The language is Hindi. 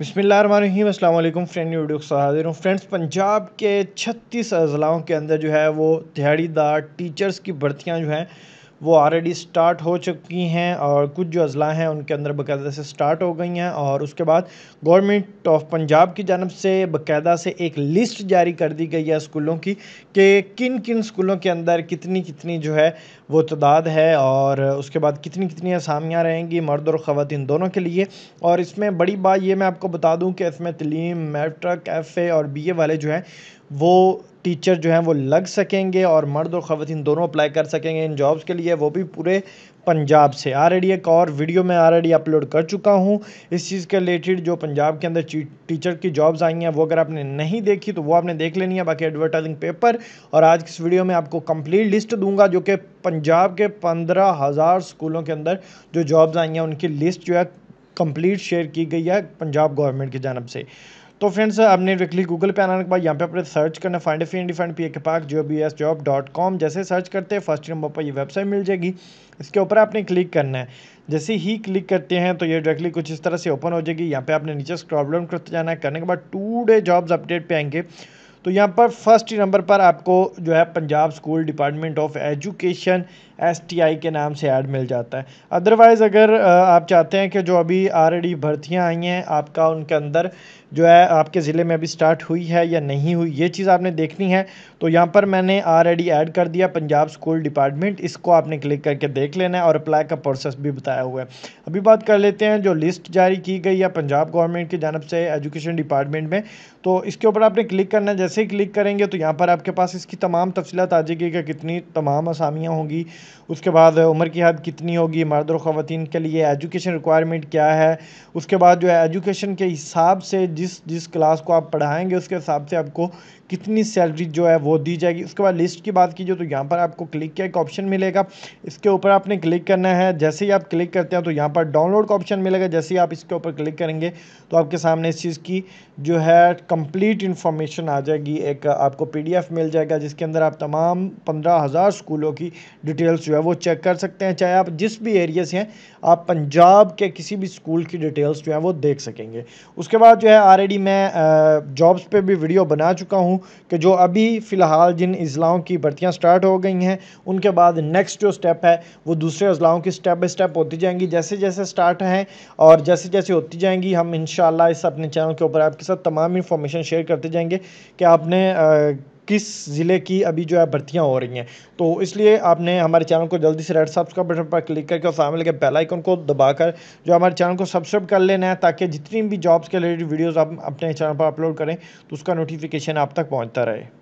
बसमिलीम फ्रेंड वीडियो हाजिर हूँ फ्रेंड्स पंजाब के छत्तीस अजलाओं के अंदर जो है वो दिहाड़ीदार टीचर्स की भर्तियाँ जो हैं वो ऑलरेडी स्टार्ट हो चुकी हैं और कुछ जो अज़ला हैं उनके अंदर बाकायदा से स्टार्ट हो गई हैं और उसके बाद गवर्नमेंट ऑफ पंजाब की जानब से बकायदा से एक लिस्ट जारी कर दी गई है स्कूलों की कि किन किन स्कूलों के अंदर कितनी कितनी जो है वो तादाद है और उसके बाद कितनी कितनी असामियाँ रहेंगी मर्द और ख़वान दोनों के लिए और इसमें बड़ी बात ये मैं आपको बता दूँ कि इसमें तलीम मैट्रक एफ़ ए और बी ए वाले जो हैं वो टीचर जो हैं वो लग सकेंगे और मर्द और ख़वान दोनों अप्लाई कर सकेंगे इन जॉब्स के लिए वो भी पूरे पंजाब से ऑलरेडी एक और वीडियो मैं ऑलरेडी अपलोड कर चुका हूँ इस चीज़ के रिलेटेड जो पंजाब के अंदर टीचर की जॉब्स आई हैं वो अगर आपने नहीं देखी तो वो आपने देख लेनी है बाकी एडवर्टाइजिंग पेपर और आज की इस वीडियो में आपको कंप्लीट लिस्ट दूंगा जो कि पंजाब के पंद्रह हज़ार स्कूलों के अंदर जो जॉब्स आई हैं उनकी लिस्ट जो है कम्प्लीट शेयर की गई है पंजाब गवर्नमेंट की जानब से तो फ्रेंड्स आपने डायरेक्टली गूगल पे आने के बाद यहाँ पे अपने सर्च करना find fee and find P A के पाक जो B S job dot com जैसे सर्च करते हैं फर्स्ट नंबर पर ये वेबसाइट मिल जाएगी इसके ऊपर आपने क्लिक करना है जैसे ही क्लिक करते हैं तो ये डायरेक्टली कुछ इस तरह से ओपन हो जाएगी यहाँ पे आपने नीचे स्क्रॉल डाउन करते जाना है करने के बाद टू डे जॉब्स अपडेट पे आएंगे तो यहाँ पर फर्स्ट नंबर पर आपको जो है Punjab school department of education एस के नाम से ऐड मिल जाता है अदरवाइज़ अगर आप चाहते हैं कि जो अभी डी भर्तियाँ आई हैं आपका उनके अंदर जो है आपके ज़िले में अभी स्टार्ट हुई है या नहीं हुई ये चीज़ आपने देखनी है तो यहाँ पर मैंने डी ऐड कर दिया पंजाब स्कूल डिपार्टमेंट इसको आपने क्लिक करके देख लेना है और अप्लाई का प्रोसेस भी बताया हुआ है अभी बात कर लेते हैं जो लिस्ट जारी की गई है पंजाब गवर्नमेंट की जानब से एजुकेशन डिपार्टमेंट में तो इसके ऊपर आपने क्लिक करना है जैसे ही क्लिक करेंगे तो यहाँ पर आपके पास इसकी तमाम तफसीत आ जाएगी कि कितनी तमाम आसामियाँ होंगी उसके बाद उम्र की हद कितनी होगी मर्द और ख़वान के लिए एजुकेशन रिक्वायरमेंट क्या है उसके बाद जो है एजुकेशन के हिसाब से जिस जिस क्लास को आप पढ़ाएंगे उसके हिसाब से आपको कितनी सैलरी जो है वो दी जाएगी उसके बाद लिस्ट की बात कीजिए तो यहाँ पर आपको क्लिक किया एक ऑप्शन मिलेगा इसके ऊपर आपने क्लिक करना है जैसे ही आप क्लिक करते हैं तो यहाँ पर डाउनलोड का ऑप्शन मिलेगा जैसे ही आप इसके ऊपर क्लिक करेंगे तो आपके सामने इस चीज़ की जो है कंप्लीट इन्फॉर्मेशन आ जाएगी एक आपको पीडीएफ मिल जाएगा जिसके अंदर आप तमाम पंद्रह हज़ार स्कूलों की डिटेल डिटेल्स जो है वो चेक कर सकते हैं चाहे आप जिस भी एरिया से हैं आप पंजाब के किसी भी स्कूल की डिटेल्स जो है वो देख सकेंगे उसके बाद जो है ऑलरेडी मैं जॉब्स पे भी वीडियो बना चुका हूँ कि जो अभी फ़िलहाल जिन अज़लाओं की भर्तियाँ स्टार्ट हो गई हैं उनके बाद नेक्स्ट जो स्टेप है वो दूसरे अज़लाओं की स्टेप बाई स्टेप होती जाएंगी जैसे जैसे स्टार्ट हैं और जैसे जैसे होती जाएंगी हम इन इस अपने चैनल के ऊपर आपके साथ तमाम इन्फॉर्मेशन शेयर करते जाएंगे कि आपने आ, किस ज़िले की अभी जो है भर्तियाँ हो रही हैं तो इसलिए आपने हमारे चैनल को जल्दी से रेड सब्सक्राइब बटन पर क्लिक करके और सामने लगे बेल आइकन को दबाकर जो हमारे चैनल को सब्सक्राइब कर लेना है ताकि जितनी भी जॉब्स के रिलेटेड वीडियोज़ आप अपने चैनल पर अपलोड करें तो उसका नोटिफिकेशन आप तक पहुँचता रहे